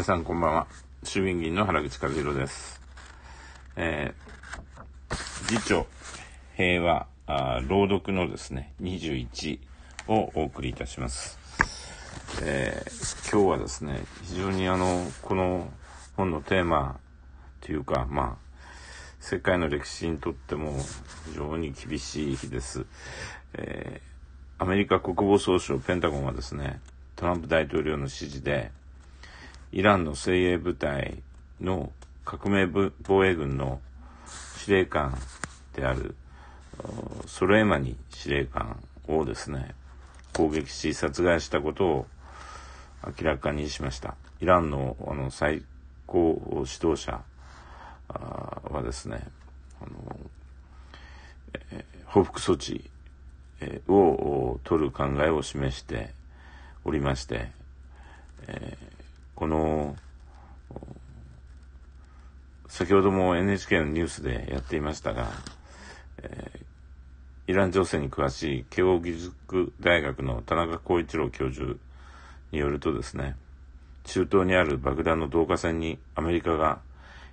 皆さんこんばんは。衆議院議員の原口和弘です。えー、次長平和あ朗読のですね、21をお送りいたします。えー、今日はですね、非常にあの、この本のテーマというか、まあ、世界の歴史にとっても非常に厳しい日です。えー、アメリカ国防総省ペンタゴンはですね、トランプ大統領の指示で、イランの精鋭部隊の革命防衛軍の司令官であるソレイマニ司令官をですね、攻撃し殺害したことを明らかにしました。イランのあの最高指導者はですね、あのえ報復措置を取る考えを示しておりまして、えーこの、先ほども NHK のニュースでやっていましたが、えー、イラン情勢に詳しい慶応義塾大学の田中光一郎教授によるとですね、中東にある爆弾の導火線にアメリカが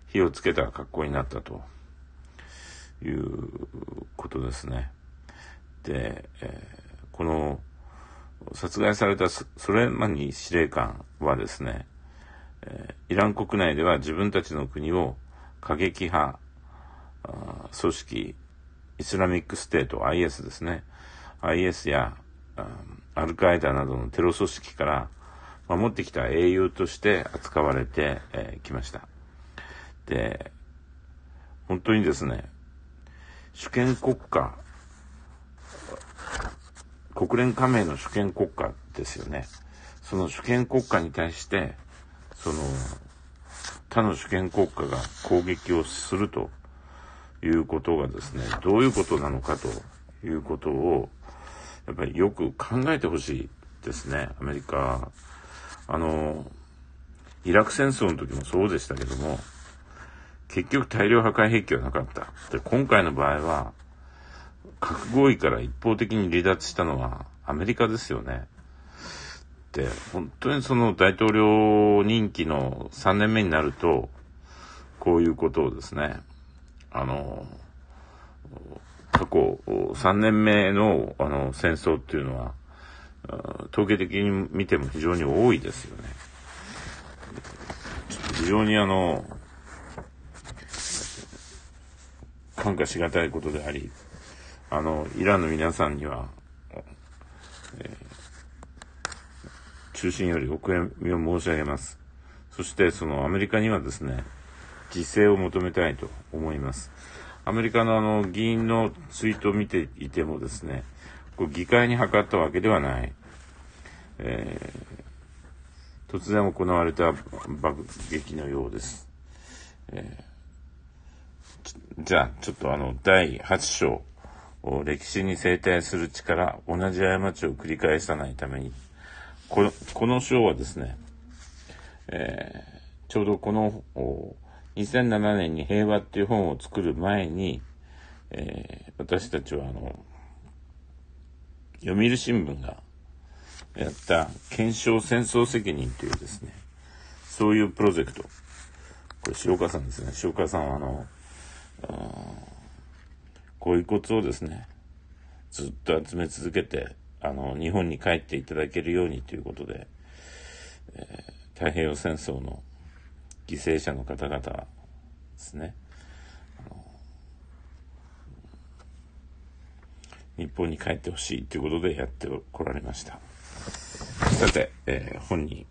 火をつけた格好になったということですね。で、えー、この殺害されたソレマニ司令官はですね、えイラン国内では自分たちの国を過激派組織イスラミックステート IS ですね IS やアルカイダなどのテロ組織から守ってきた英雄として扱われてき、えました。で、本当にですね、主権国家、国連加盟の主権国家ですよね。その主権国家に対して、その、他の主権国家が攻撃をするということがですね、どういうことなのかということを、やっぱりよく考えてほしいですね、アメリカ。あの、イラク戦争の時もそうでしたけども、結局大量破壊兵器はなかった。で、今回の場合は、核合意から一方的に離脱したのはアメリカですよね。、本当にその大統領任期の3年目になると、こういうことをですね、あの、過去3年目のあの戦争っていうのは、統計的に見ても非常に多いですよね。非常にあの、感化しがたいことであり、あの、イランの皆さんには、えー中心よりお悔やみを申し上げます。そしてそのアメリカにはですね、自制を求めたいと思います。アメリカのあの議員のツイートを見ていてもですね、こ議会に諮ったわけではない。えー、突然行われた爆撃のようです。えー、じゃあ、ちょっとあの、第8章、歴史に生態する力、同じ過ちを繰り返さないためにこの、この章はですね、えー、ちょうどこの、2007年に平和っていう本を作る前に、えー、私たちはあの、読売新聞がやった検証戦争責任というですね、そういうプロジェクト。これ、塩川さんですね。塩川さんはあの、こういうコツをですね、ずっと集め続けて、あの、日本に帰っていただけるようにということで、えー、太平洋戦争の犠牲者の方々ですね、日本に帰ってほしいということでやってこられました。さて、えー、本に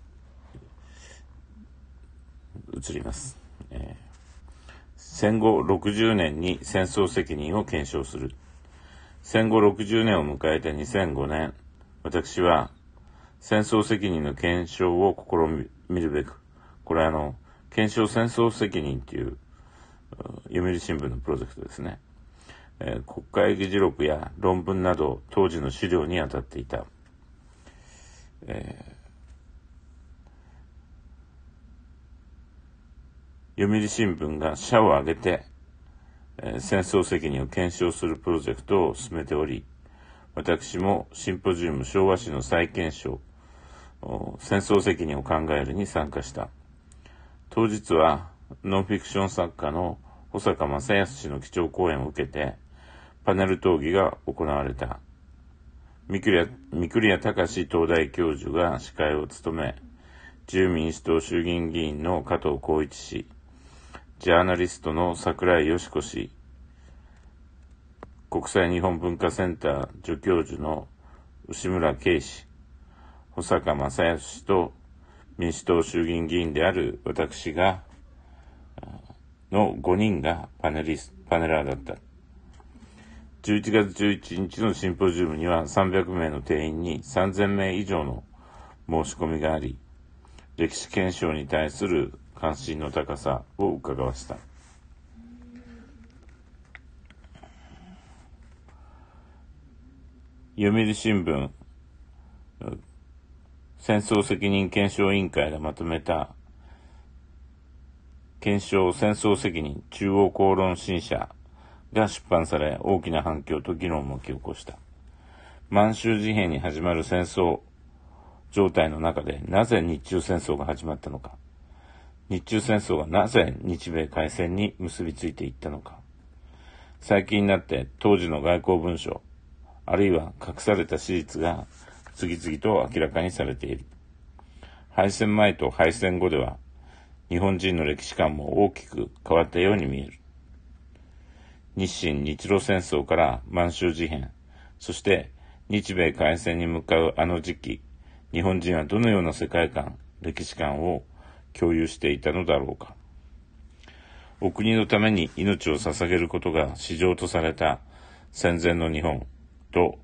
移ります、えー、戦後60年に戦争責任を検証する。戦後60年を迎えた2005年、私は戦争責任の検証を試みるべく、これあの、検証戦争責任という読売新聞のプロジェクトですね。えー、国会議事録や論文など当時の資料に当たっていた。えー、読売新聞が社を挙げて戦争責任を検証するプロジェクトを進めており、私もシンポジウム昭和史の再検証、戦争責任を考えるに参加した。当日はノンフィクション作家の保坂正康氏の基調講演を受けて、パネル討議が行われた。三栗谷隆東大教授が司会を務め、自由民主党衆議院議員の加藤浩一氏、ジャーナリストの桜井よしこ氏、国際日本文化センター助教授の牛村圭氏、保坂正康氏と民主党衆議院議員である私が、の5人がパネリスパネラーだった。11月11日のシンポジウムには300名の定員に3000名以上の申し込みがあり、歴史検証に対する関心の高さを伺わせた。読売新聞、戦争責任検証委員会がまとめた、検証戦争責任中央公論審査が出版され、大きな反響と議論を巻き起こした。満州事変に始まる戦争状態の中で、なぜ日中戦争が始まったのか。日中戦争がなぜ日米開戦に結びついていったのか。最近になって当時の外交文書、あるいは隠された史実が次々と明らかにされている。敗戦前と敗戦後では、日本人の歴史観も大きく変わったように見える。日清日露戦争から満州事変、そして日米開戦に向かうあの時期、日本人はどのような世界観、歴史観を共有していたのだろうか。お国のために命を捧げることが市場とされた戦前の日本と、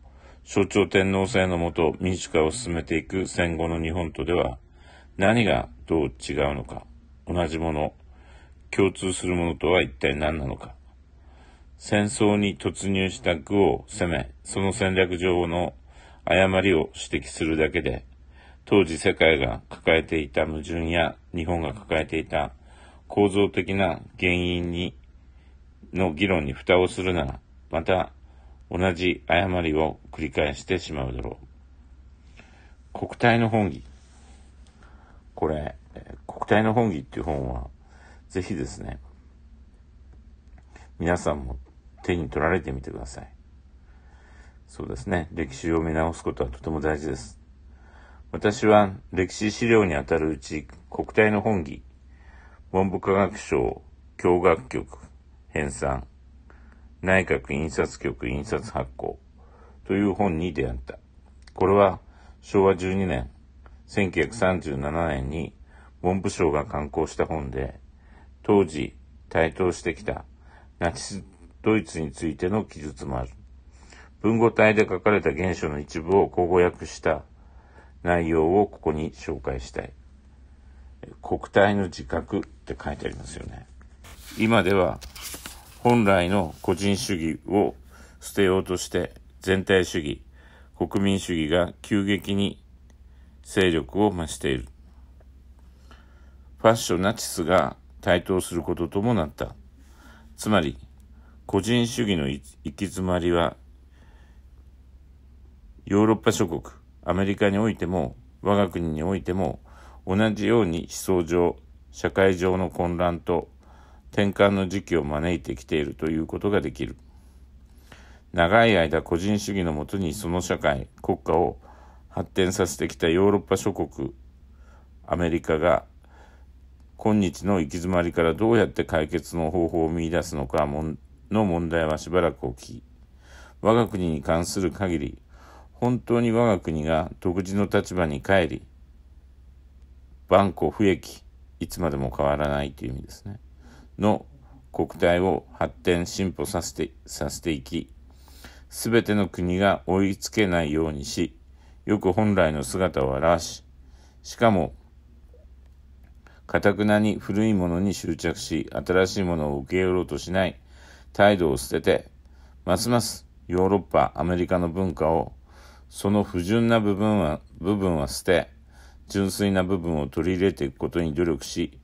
象徴天皇制のもと民主化を進めていく戦後の日本とでは、何がどう違うのか、同じもの、共通するものとは一体何なのか。戦争に突入した具を攻め、その戦略上の誤りを指摘するだけで、当時世界が抱えていた矛盾や日本が抱えていた構造的な原因にの議論に蓋をするなら、また同じ誤りを繰り返してしまうだろう。国体の本義。これ、国体の本義っていう本は、ぜひですね、皆さんも手に取られてみてください。そうですね、歴史を見直すことはとても大事です。私は歴史資料にあたるうち国体の本義、文部科学省教学局編纂、内閣印刷局印刷発行という本に出会った。これは昭和12年、1937年に文部省が刊行した本で、当時台頭してきたナチスドイツについての記述もある。文語体で書かれた原書の一部を口語訳した内容をここに紹介したい。国体の自覚って書いてありますよね。今では本来の個人主義を捨てようとして全体主義、国民主義が急激に勢力を増している。ファッションナチスが台頭することともなった。つまり、個人主義の行き詰まりは、ヨーロッパ諸国、アメリカにおいても、我が国においても、同じように思想上、社会上の混乱と転換の時期を招いてきているということができる。長い間個人主義のもとにその社会、国家を発展させてきたヨーロッパ諸国、アメリカが今日の行き詰まりからどうやって解決の方法を見いだすのかの問題はしばらく起き、我が国に関する限り本当に我が国が独自の立場に帰り、万古不益、いつまでも変わらないという意味ですね。の国体を発展、進歩させて、させていき、全ての国が追いつけないようにし、よく本来の姿を現し、しかも、かたくなに古いものに執着し、新しいものを受け入れようとしない態度を捨てて、ますますヨーロッパ、アメリカの文化をその不純な部分は、部分は捨て、純粋な部分を取り入れていくことに努力し、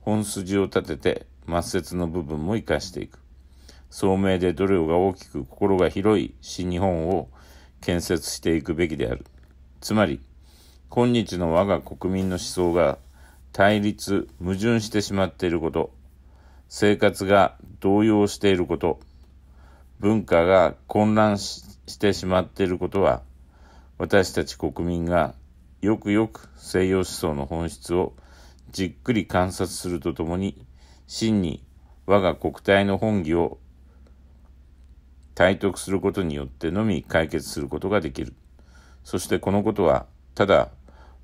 本筋を立てて、末節の部分も生かしていく。聡明で努力が大きく心が広い新日本を建設していくべきである。つまり、今日の我が国民の思想が対立、矛盾してしまっていること、生活が動揺していること、文化が混乱してしまっていることは、私たち国民がよくよく西洋思想の本質をじっくり観察するとともに、真に我が国体の本義を体得することによってのみ解決することができる。そしてこのことは、ただ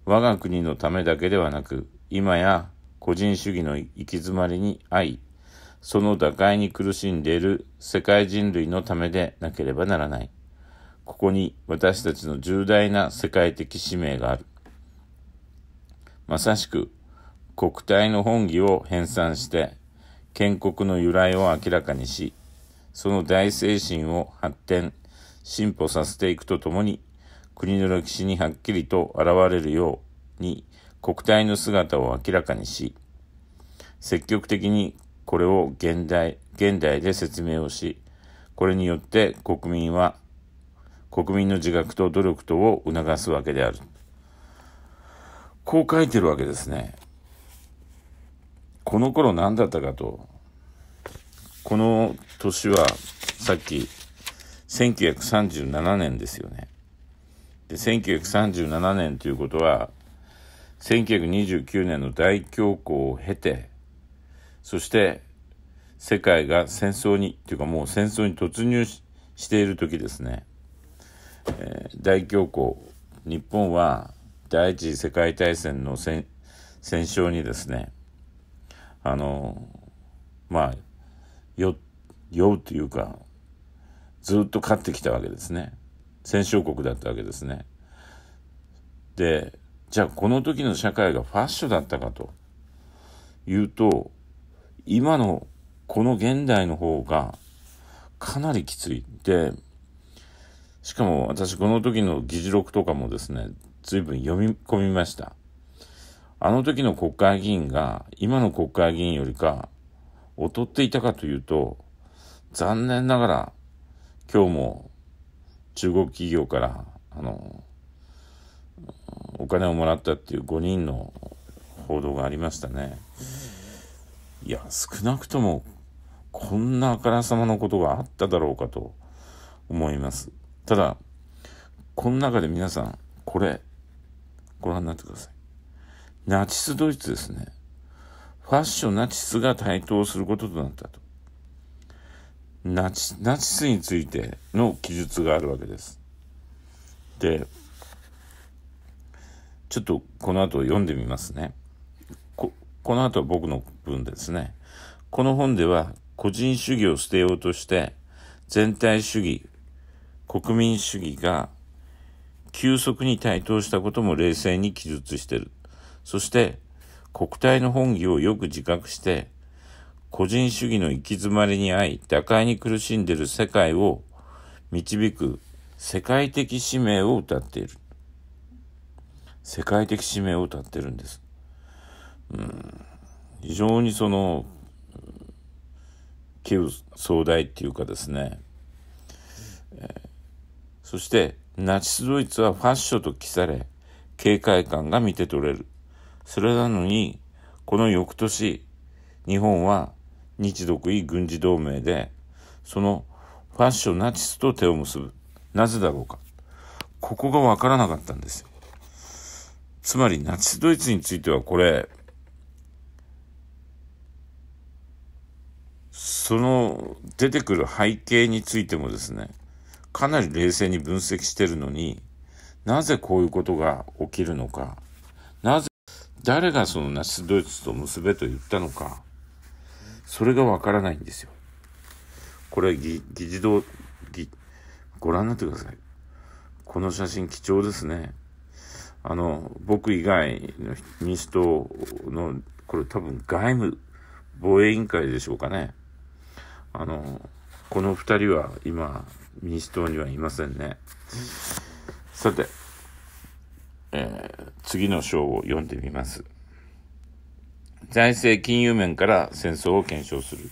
我が国のためだけではなく、今や個人主義の行き詰まりに遭い、その打開に苦しんでいる世界人類のためでなければならない。ここに私たちの重大な世界的使命がある。まさしく、国体の本義を編纂して、建国の由来を明らかにし、その大精神を発展、進歩させていくとともに、国の歴史にはっきりと現れるように、国体の姿を明らかにし、積極的にこれを現代、現代で説明をし、これによって国民は国民の自覚と努力とを促すわけである。こう書いてるわけですね。この頃何だったかと。この年はさっき1937年ですよね。で、1937年ということは、1929年の大恐慌を経て、そして世界が戦争に、というかもう戦争に突入している時ですね。え大恐慌日本は第一次世界大戦の戦戦勝にですねあのまあ酔うというかずっと勝ってきたわけですね戦勝国だったわけですねでじゃあこの時の社会がファッションだったかというと今のこの現代の方がかなりきついでしかも私この時の議事録とかもですね、随分読み込みました。あの時の国会議員が今の国会議員よりか劣っていたかというと、残念ながら今日も中国企業からあのお金をもらったっていう5人の報道がありましたね。いや、少なくともこんなあからさまのことがあっただろうかと思います。ただ、この中で皆さん、これ、ご覧になってください。ナチスドイツですね。ファッションナチスが台頭することとなったと。ナチ、ナチスについての記述があるわけです。で、ちょっとこの後読んでみますね。こ、この後は僕の文ですね。この本では個人主義を捨てようとして、全体主義、国民主義が急速に台頭したことも冷静に記述している。そして国体の本義をよく自覚して、個人主義の行き詰まりに遭い、打開に苦しんでいる世界を導く世界的使命を歌っている。世界的使命を歌ってるんです。うん、非常にその、旧壮大っていうかですね、そしてナチスドイツはファッションと記され、警戒感が見て取れる。それなのに、この翌年、日本は日独位軍事同盟で、そのファッションナチスと手を結ぶ。なぜだろうか。ここがわからなかったんですよ。つまりナチスドイツについてはこれ、その出てくる背景についてもですね、かなり冷静に分析してるのに、なぜこういうことが起きるのか、なぜ、誰がそのナチスドイツと結べと言ったのか、それがわからないんですよ。これ、議事堂、議、ご覧になってください。この写真貴重ですね。あの、僕以外の民主党の、これ多分外務防衛委員会でしょうかね。あの、この二人は今、民主党にはいませんね。さて、えー、次の章を読んでみます。財政金融面から戦争を検証する。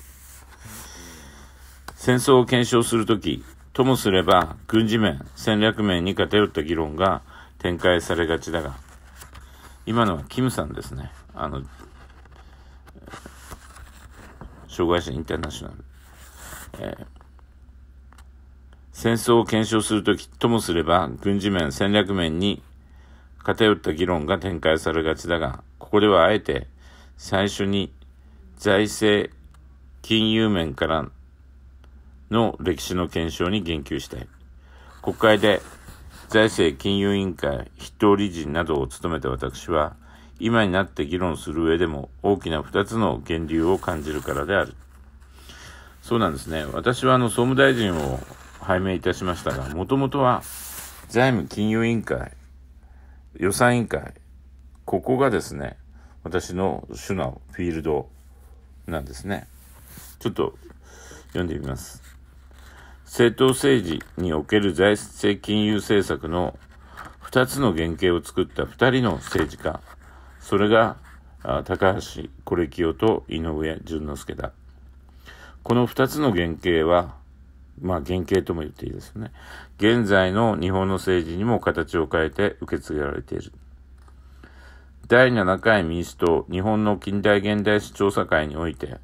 戦争を検証するとき、ともすれば軍事面、戦略面に偏った議論が展開されがちだが、今のはキムさんですね。あの、障害者インターナショナル。えー戦争を検証するときともすれば、軍事面、戦略面に偏った議論が展開されがちだが、ここではあえて最初に財政、金融面からの歴史の検証に言及したい。国会で財政金融委員会筆頭理事などを務めた私は、今になって議論する上でも大きな2つの源流を感じるからである。そうなんですね。私はあの総務大臣を拝命いたしましたが、もともとは財務金融委員会、予算委員会、ここがですね、私の主なフィールドなんですね。ちょっと読んでみます。政党政治における財政金融政策の2つの原型を作った2人の政治家。それが高橋是清と井上淳之介だ。この2つの原型はまあ原型とも言っていいですよね。現在の日本の政治にも形を変えて受け継げられている。第7回民主党日本の近代現代史調査会において、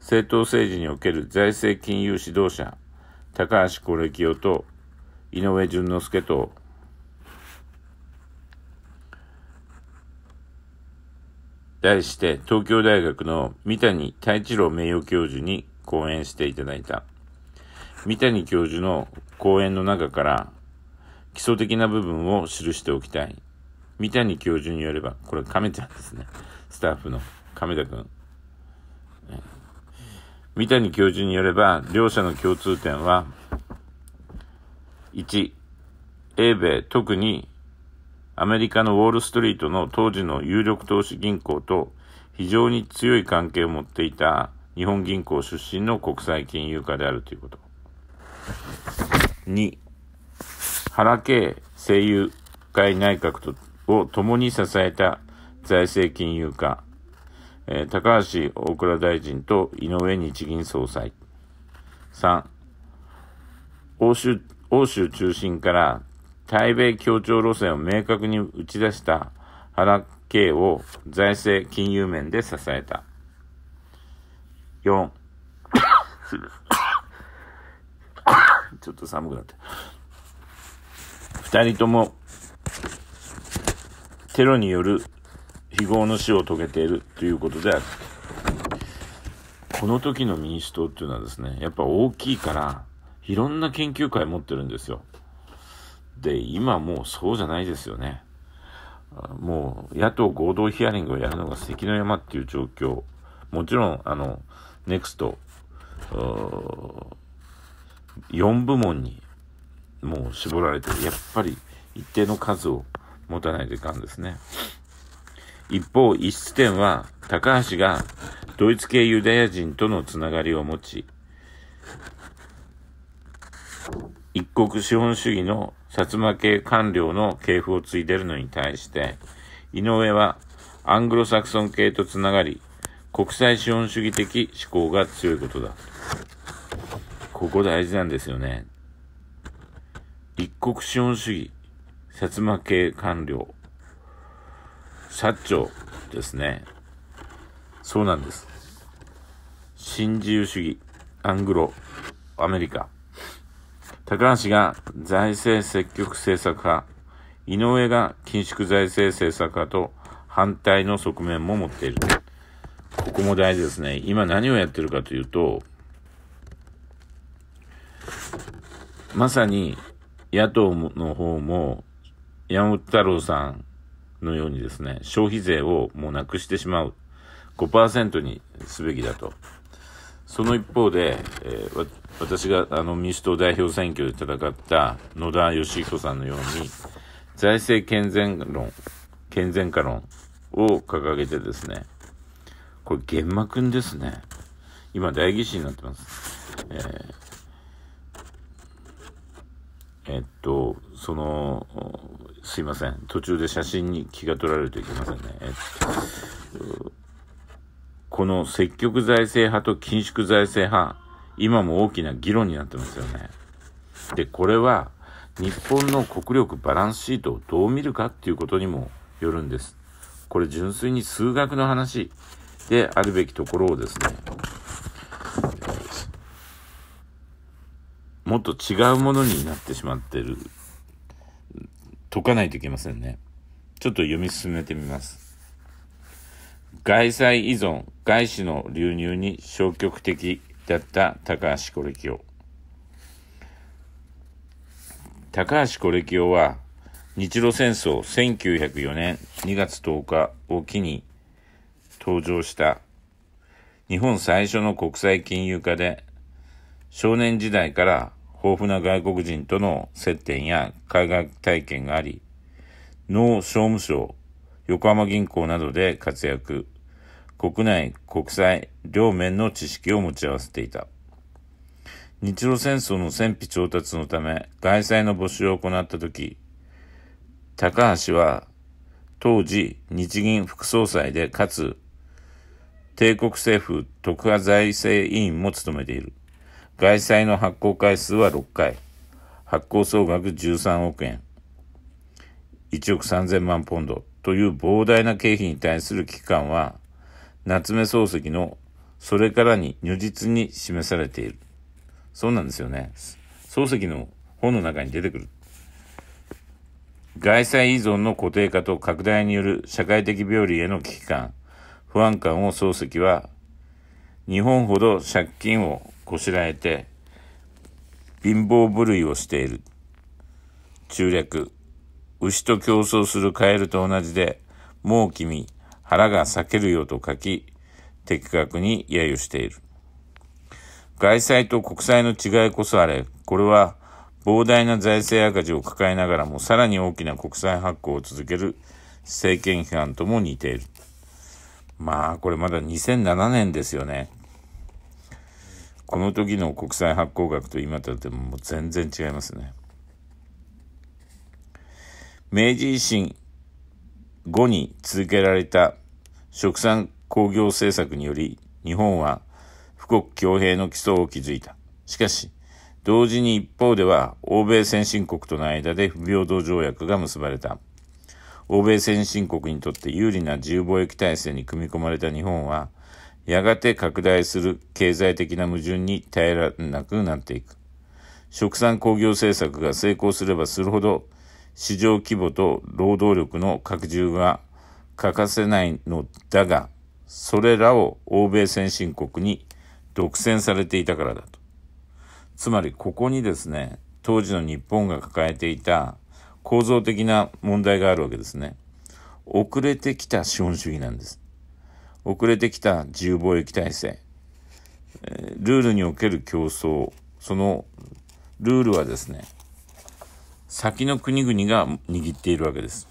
政党政治における財政金融指導者、高橋晃幸夫と井上淳之介と、題して東京大学の三谷太一郎名誉教授に講演していただいた。三谷教授の講演の中から基礎的な部分を記しておきたい。三谷教授によれば、これ亀ちゃんですね。スタッフの亀田くん。三谷教授によれば、両者の共通点は、1、英米、特にアメリカのウォールストリートの当時の有力投資銀行と非常に強い関係を持っていた日本銀行出身の国際金融家であるということ。2、原慶声優会内閣とを共に支えた財政金融課、えー、高橋大蔵大臣と井上日銀総裁。3、欧州、欧州中心から対米協調路線を明確に打ち出した原慶を財政金融面で支えた。4、ちょっと寒くなって。二人とも、テロによる非業の死を遂げているということである。この時の民主党っていうのはですね、やっぱ大きいから、いろんな研究会持ってるんですよ。で、今もうそうじゃないですよね。もう野党合同ヒアリングをやるのが関の山っていう状況。もちろん、あの、ネクスト、4部門にもう絞られてやっぱり一定の数を持たないといかんですね。一方、一質点は、高橋がドイツ系ユダヤ人とのつながりを持ち、一国資本主義の薩摩系官僚の系譜を継いでるのに対して、井上はアングロサクソン系とつながり、国際資本主義的思考が強いことだ。ここ大事なんですよね。一国資本主義、薩摩系官僚、社長ですね。そうなんです。新自由主義、アングロ、アメリカ。高橋が財政積極政策派、井上が緊縮財政政策派と反対の側面も持っている。ここも大事ですね。今何をやってるかというと、まさに野党の方も山本太郎さんのようにですね、消費税をもうなくしてしまう。5%にすべきだと。その一方で、えー、私があの民主党代表選挙で戦った野田義彦さんのように、財政健全論、健全化論を掲げてですね、これ、玄馬くんですね。今、代議士になってます。えーえっと、その、すいません。途中で写真に気が取られるといけませんね。えっと、この積極財政派と緊縮財政派、今も大きな議論になってますよね。で、これは、日本の国力バランスシートをどう見るかっていうことにもよるんです。これ純粋に数学の話であるべきところをですね、もっと違うものになってしまってる解かないといけませんねちょっと読み進めてみます外債依存外資の流入に消極的だった高橋コレキオ高橋コレキオは日露戦争1904年2月10日を機に登場した日本最初の国際金融化で少年時代から豊富な外国人との接点や海外体験があり、農商務省、横浜銀行などで活躍、国内、国際、両面の知識を持ち合わせていた。日露戦争の戦費調達のため、外債の募集を行ったとき、高橋は、当時日銀副総裁で、かつ、帝国政府特派財政委員も務めている。外債の発行回数は6回、発行総額13億円、1億3000万ポンドという膨大な経費に対する期間は、夏目漱石のそれからに如実に示されている。そうなんですよね。漱石の本の中に出てくる。外債依存の固定化と拡大による社会的病理への危機感、不安感を漱石は、日本ほど借金をこしらえて、貧乏狂いをしている。中略。牛と競争するカエルと同じで、もう君、腹が裂けるよと書き、的確に揶揄している。外債と国債の違いこそあれ、これは膨大な財政赤字を抱えながらもさらに大きな国債発行を続ける政権批判とも似ている。まあ、これまだ2007年ですよね。この時の国債発行額と今とっても全然違いますね。明治維新後に続けられた食産工業政策により日本は富国強兵の基礎を築いた。しかし、同時に一方では欧米先進国との間で不平等条約が結ばれた。欧米先進国にとって有利な自由貿易体制に組み込まれた日本は、やがて拡大する経済的な矛盾に耐えられなくなっていく。食産工業政策が成功すればするほど、市場規模と労働力の拡充が欠かせないのだが、それらを欧米先進国に独占されていたからだと。つまりここにですね、当時の日本が抱えていた構造的な問題があるわけですね。遅れてきた資本主義なんです。遅れてきた自由貿易体制、ルールにおける競争、そのルールはですね、先の国々が握っているわけです。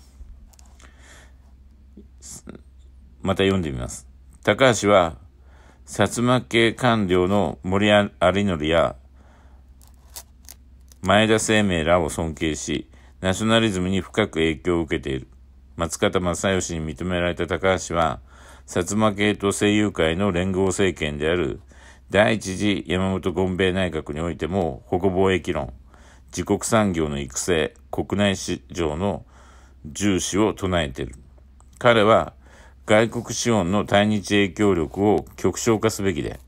また読んでみます。高橋は、薩摩系官僚の森有則や前田生命らを尊敬し、ナショナリズムに深く影響を受けている。松方正義に認められた高橋は、薩摩系と声友会の連合政権である第一次山本権兵内閣においても保護貿易論、自国産業の育成、国内市場の重視を唱えている。彼は外国資本の対日影響力を極小化すべきで、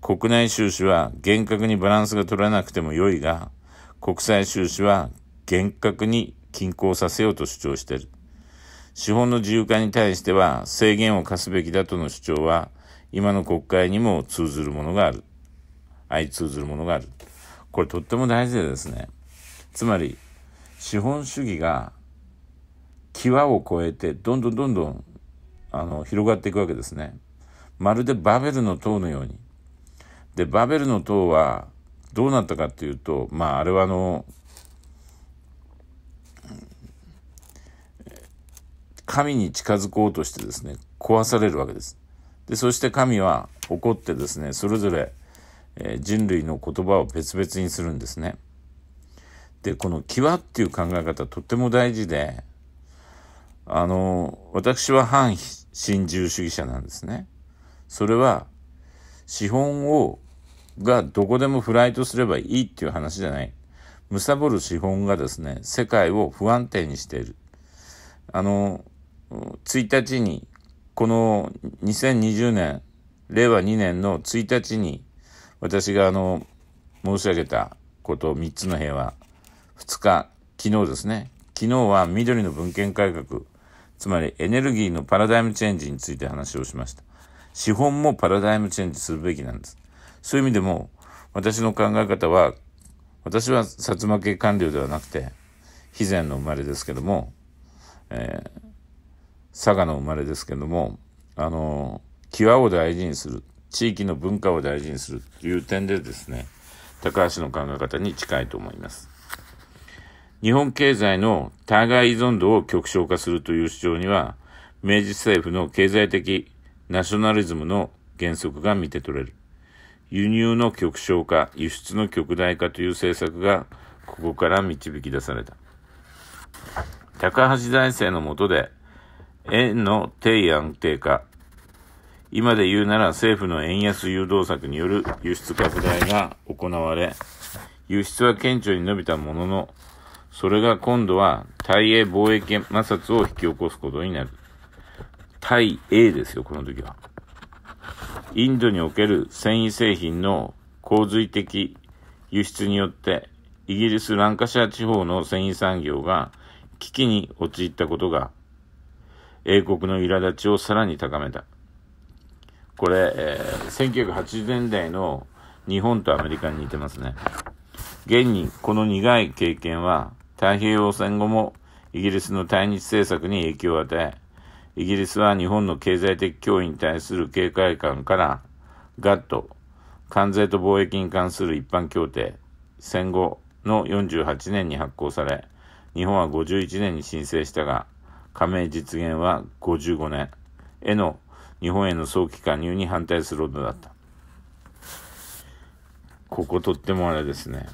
国内収支は厳格にバランスが取らなくても良いが、国際収支は厳格に均衡させようと主張している。資本の自由化に対しては制限を課すべきだとの主張は、今の国会にも通ずるものがある。相通ずるものがある。これとっても大事でですね。つまり、資本主義が、際を超えて、どんどんどんどん、あの、広がっていくわけですね。まるでバベルの塔のように。で、バベルの塔は、どうなったかっていうと、まあ、あれはあの、神に近づこうとしてですね、壊されるわけです。で、そして神は怒ってですね、それぞれ、えー、人類の言葉を別々にするんですね。で、この際っていう考え方とっても大事で、あの、私は反新自由主義者なんですね。それは、資本を、がどこでもフライトすればいいっていう話じゃない。貪る資本がですね、世界を不安定にしている。あの、1日に、この2020年、令和2年の1日に、私があの、申し上げたこと3つの平和、2日、昨日ですね。昨日は緑の文献改革、つまりエネルギーのパラダイムチェンジについて話をしました。資本もパラダイムチェンジするべきなんです。そういう意味でも、私の考え方は、私は薩摩系官僚ではなくて、肥前の生まれですけども、えー佐賀の生まれですけども、あの、際を大事にする、地域の文化を大事にするという点でですね、高橋の考え方に近いと思います。日本経済の対外依存度を極小化するという主張には、明治政府の経済的ナショナリズムの原則が見て取れる。輸入の極小化、輸出の極大化という政策がここから導き出された。高橋財政の下で円の低位安定化。今で言うなら政府の円安誘導策による輸出拡大が行われ、輸出は顕著に伸びたものの、それが今度は対英貿易摩擦を引き起こすことになる。対英ですよ、この時は。インドにおける繊維製品の洪水的輸出によって、イギリス・ランカシャ地方の繊維産業が危機に陥ったことが英国の苛立ちをさらに高めた。これ、えー、1980年代の日本とアメリカに似てますね。現にこの苦い経験は太平洋戦後もイギリスの対日政策に影響を与え、イギリスは日本の経済的脅威に対する警戒感からガッと関税と貿易に関する一般協定、戦後の48年に発行され、日本は51年に申請したが、加盟実現は55年への日本への早期加入に反対することだった。こことってもあれですね。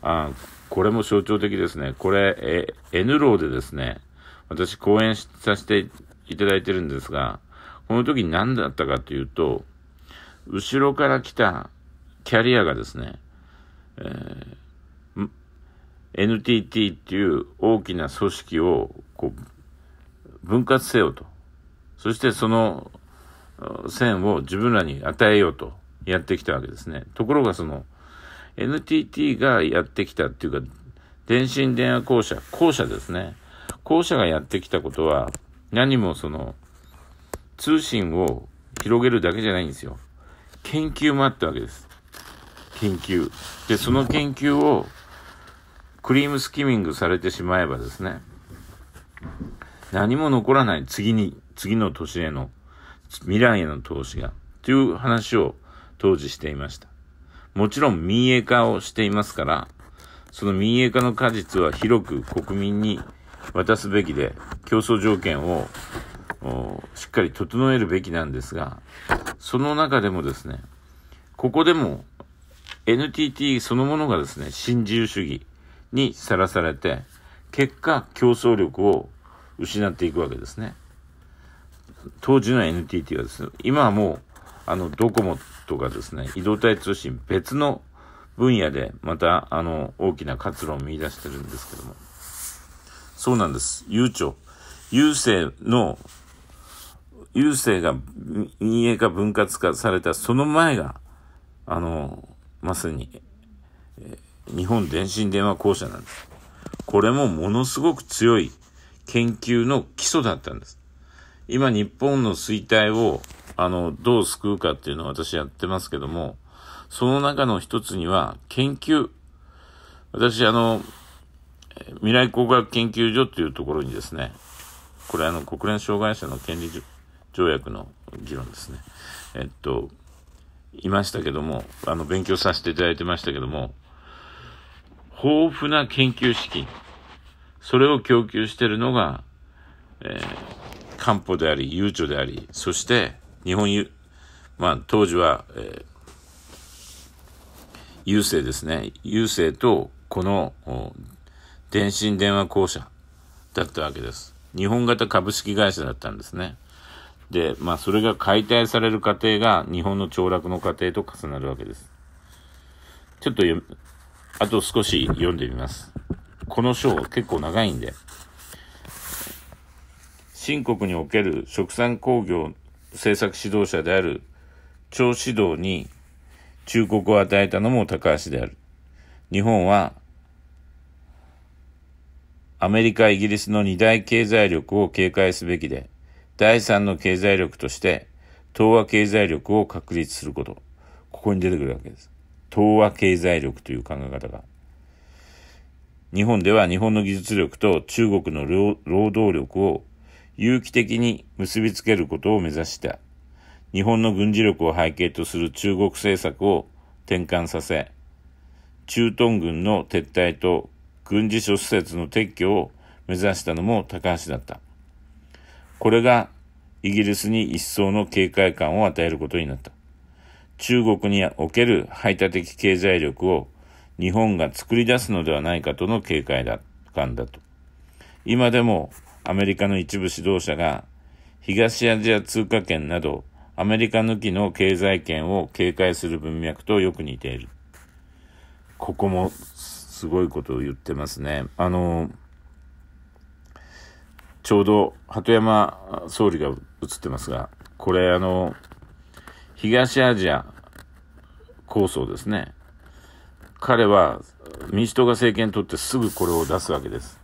あこれも象徴的ですね。これ、え、N ローでですね、私講演させていただいてるんですが、この時に何だったかというと、後ろから来たキャリアがですね、えー、NTT っていう大きな組織をこう分割せよと。そしてその線を自分らに与えようとやってきたわけですね。ところがその NTT がやってきたっていうか、電信電話公社、公社ですね。公社がやってきたことは、何もその、通信を広げるだけじゃないんですよ。研究もあったわけです。研究。で、その研究を、クリームスキミングされてしまえばですね、何も残らない次に、次の年への、未来への投資が、という話を当時していました。もちろん民営化をしていますから、その民営化の果実は広く国民に渡すべきで、競争条件をしっかり整えるべきなんですが、その中でもですね、ここでも NTT そのものがですね、新自由主義にさらされて、結果競争力を失っていくわけですね。当時の NTT はですね、今はもう、あの、ドコモとかですね、移動体通信、別の分野で、また、あの、大きな活路を見出してるんですけども。そうなんです。ゆうちょ。郵政の、郵政が民営化分割化されたその前が、あの、まさに、えー、日本電信電話公社なんです。これもものすごく強い研究の基礎だったんです。今日本の衰退を、あの、どう救うかっていうのを私やってますけども、その中の一つには研究。私、あの、未来工学研究所というところにですね、これあの、国連障害者の権利条約の議論ですね。えっと、いましたけども、あの、勉強させていただいてましたけども、豊富な研究資金。それを供給しているのが、えー、漢方であり、ゆうちょであり、そして、日本ゆ、まあ、当時は、えー、郵政ですね。郵政と、この、電信電話公社だったわけです。日本型株式会社だったんですね。で、まあ、それが解体される過程が日本の凋落の過程と重なるわけです。ちょっとあと少し読んでみます。この章結構長いんで、新国における食産工業政策指導者である張指導に忠告を与えたのも高橋である。日本はアメリカ、イギリスの二大経済力を警戒すべきで、第三の経済力として、東亜経済力を確立すること。ここに出てくるわけです。東亜経済力という考え方が。日本では日本の技術力と中国の労働力を有機的に結びつけることを目指した。日本の軍事力を背景とする中国政策を転換させ、駐屯軍の撤退と軍事諸施設の撤去を目指したのも高橋だった。これがイギリスに一層の警戒感を与えることになった。中国における排他的経済力を日本が作り出すのではないかとの警戒だ感だと。今でもアメリカの一部指導者が東アジア通貨圏などアメリカ抜きの経済圏を警戒する文脈とよく似ている。ここもすごいことを言ってますね。あの、ちょうど鳩山総理が映ってますが、これあの、東アジア構想ですね。彼は民主党が政権取ってすぐこれを出すわけです。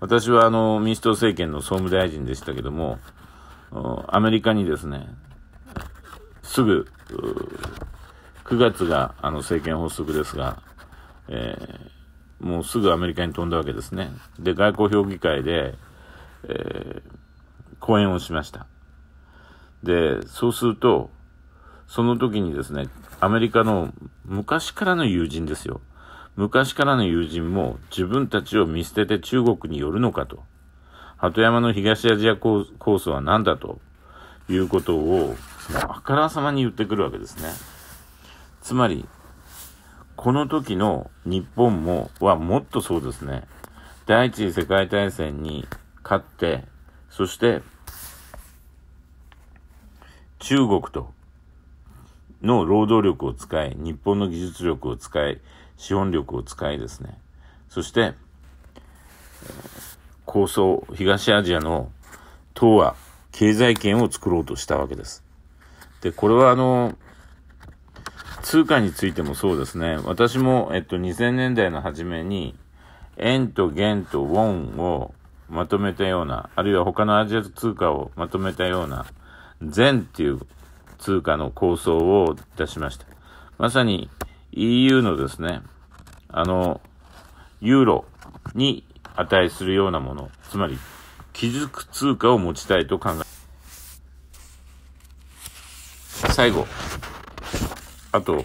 私はあの民主党政権の総務大臣でしたけども、アメリカにですね、すぐ、9月があの政権発足ですが、えー、もうすぐアメリカに飛んだわけですね。で、外交評議会で、えー、講演をしました。で、そうすると、その時にですね、アメリカの昔からの友人ですよ。昔からの友人も自分たちを見捨てて中国に寄るのかと。鳩山の東アジア構想は何だということを、あからさまに言ってくるわけですね。つまり、この時の日本も、はもっとそうですね。第一次世界大戦に勝って、そして、中国との労働力を使い、日本の技術力を使い、資本力を使いですね、そして、構想、東アジアの東亜経済圏を作ろうとしたわけです。で、これはあの、通貨についてもそうですね。私も、えっと、2000年代の初めに、円と元とウォンをまとめたような、あるいは他のアジア通貨をまとめたような、ゼンっていう通貨の構想を出しました。まさに EU のですね、あの、ユーロに値するようなもの、つまり、基軸通貨を持ちたいと考え、最後、あと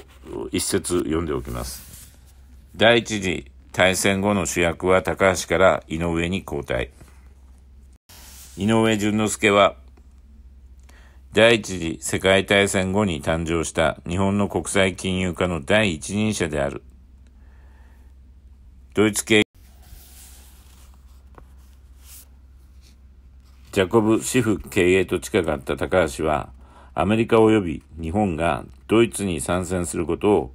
一節読んでおきます。第一次大戦後の主役は高橋から井上に交代。井上淳之介は第一次世界大戦後に誕生した日本の国際金融化の第一人者である。ドイツ系ジャコブ・シフ経営と近かった高橋は、アメリカ及び日本がドイツに参戦することを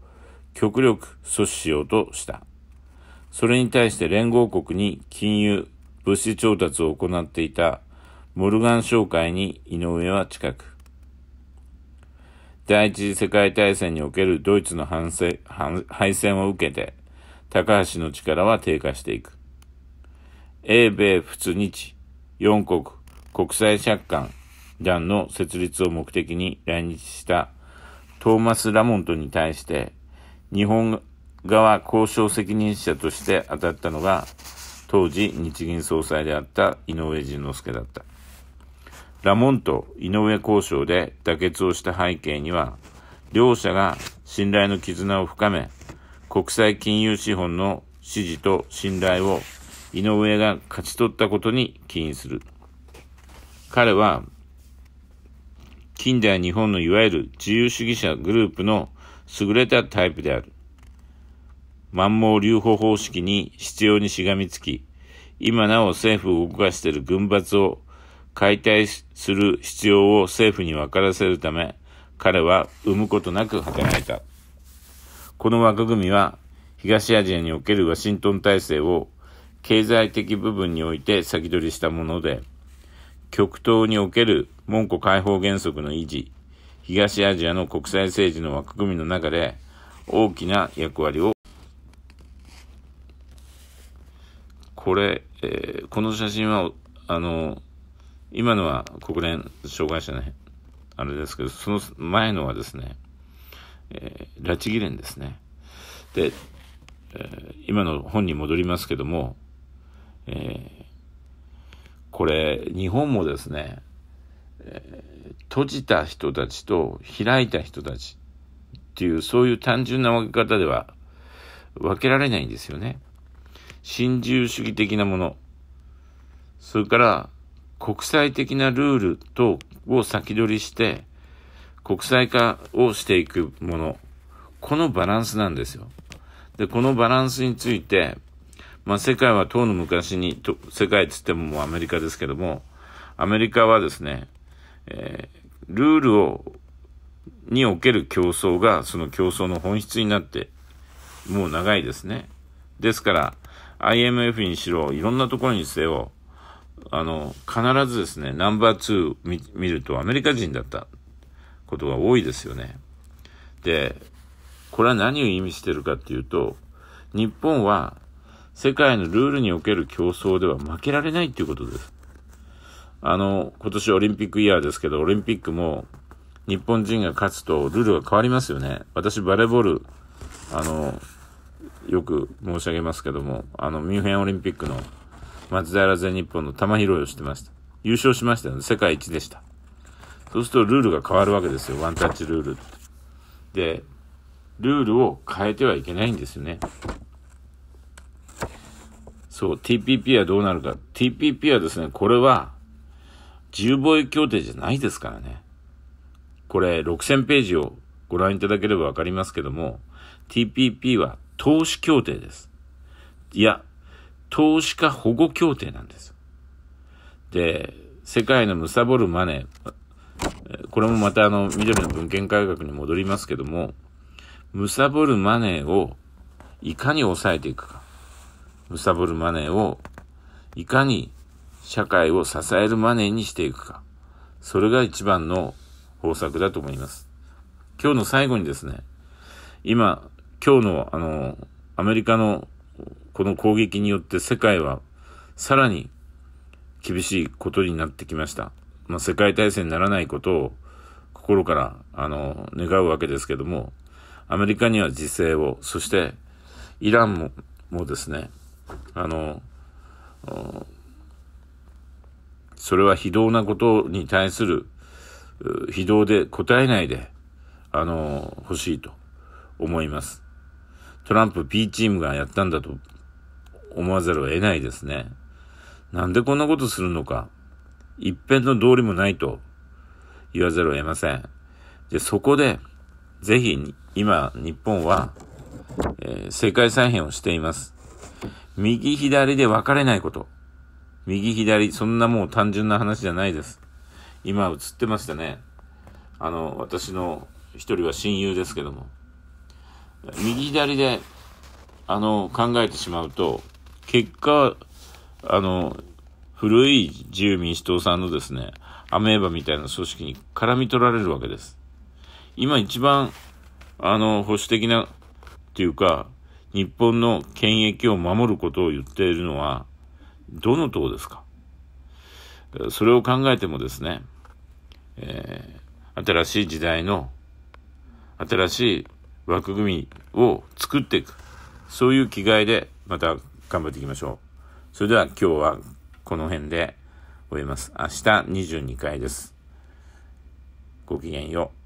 極力阻止しようとした。それに対して連合国に金融、物資調達を行っていたモルガン商会に井上は近く、第一次世界大戦におけるドイツの反省敗戦を受けて、高橋の力は低下していく。英米仏日、四国、国際借款団の設立を目的に来日したトーマス・ラモントに対して、日本側交渉責任者として当たったのが、当時日銀総裁であった井上淳之介だった。ラモンと井上交渉で妥結をした背景には、両者が信頼の絆を深め、国際金融資本の支持と信頼を井上が勝ち取ったことに起因する。彼は、近代日本のいわゆる自由主義者グループの優れたタイプである。満盲留保方式に必要にしがみつき、今なお政府を動かしている軍閥を解体する必要を政府に分からせるため、彼は産むことなく働いた。この枠組みは、東アジアにおけるワシントン体制を経済的部分において先取りしたもので、極東における門戸解放原則の維持、東アジアの国際政治の枠組みの中で大きな役割をこれ、えー、この写真はあの今のは国連障害者のあれですけど、その前のはですね、えー、拉致議連ですね。で、えー、今の本に戻りますけども、えー、これ、日本もですね、えー、閉じた人たちと開いた人たちっていう、そういう単純な分け方では分けられないんですよね。新自由主義的なもの、それから国際的なルールと、を先取りして、国際化をしていくもの。このバランスなんですよ。で、このバランスについて、まあ、世界は当の昔に、と世界つってももうアメリカですけども、アメリカはですね、えー、ルールを、における競争が、その競争の本質になって、もう長いですね。ですから、IMF にしろ、いろんなところにせよ、あの、必ずですね、ナンバー2見見るとアメリカ人だったことが多いですよね。で、これは何を意味してるかっていうと、日本は世界のルールにおける競争では負けられないっていうことです。あの、今年オリンピックイヤーですけど、オリンピックも日本人が勝つとルールが変わりますよね。私バレーボール、あの、よく申し上げますけども、あの、ミュンヘンオリンピックの松平全日本の玉拾いをしてました。優勝しましたよね。世界一でした。そうするとルールが変わるわけですよ。ワンタッチルールって。で、ルールを変えてはいけないんですよね。そう、TPP はどうなるか。TPP はですね、これは、自由貿易協定じゃないですからね。これ、6000ページをご覧いただければわかりますけども、TPP は投資協定です。いや、投資家保護協定なんです。で、世界の貪るマネー、これもまたあの、緑の文献改革に戻りますけども、貪るマネーをいかに抑えていくか。貪るマネーをいかに社会を支えるマネーにしていくか。それが一番の方策だと思います。今日の最後にですね、今、今日のあの、アメリカのこの攻撃によって世界はさらに厳しいことになってきました。まあ、世界大戦にならないことを心から、あの、願うわけですけども、アメリカには自制を、そしてイランも、もですね、あの、それは非道なことに対する、非道で答えないで、あの、欲しいと思います。トランプ P チームがやったんだと思わざるを得ないですね。なんでこんなことするのか。一辺の道理もないと言わざるを得ません。で、そこで、ぜひ、今、日本は、えー、世界再編をしています。右左で分かれないこと。右左、そんなもう単純な話じゃないです。今映ってましたね。あの、私の一人は親友ですけども。右左で、あの、考えてしまうと、結果、あの、古い自由民主党さんのですね、アメーバみたいな組織に絡み取られるわけです。今一番、あの、保守的な、っていうか、日本の権益を守ることを言っているのは、どの党ですかそれを考えてもですね、えー、新しい時代の、新しい枠組みを作っていく。そういう気概で、また頑張っていきましょう。それでは今日はこの辺で終えます。明日22回です。ごきげんよう。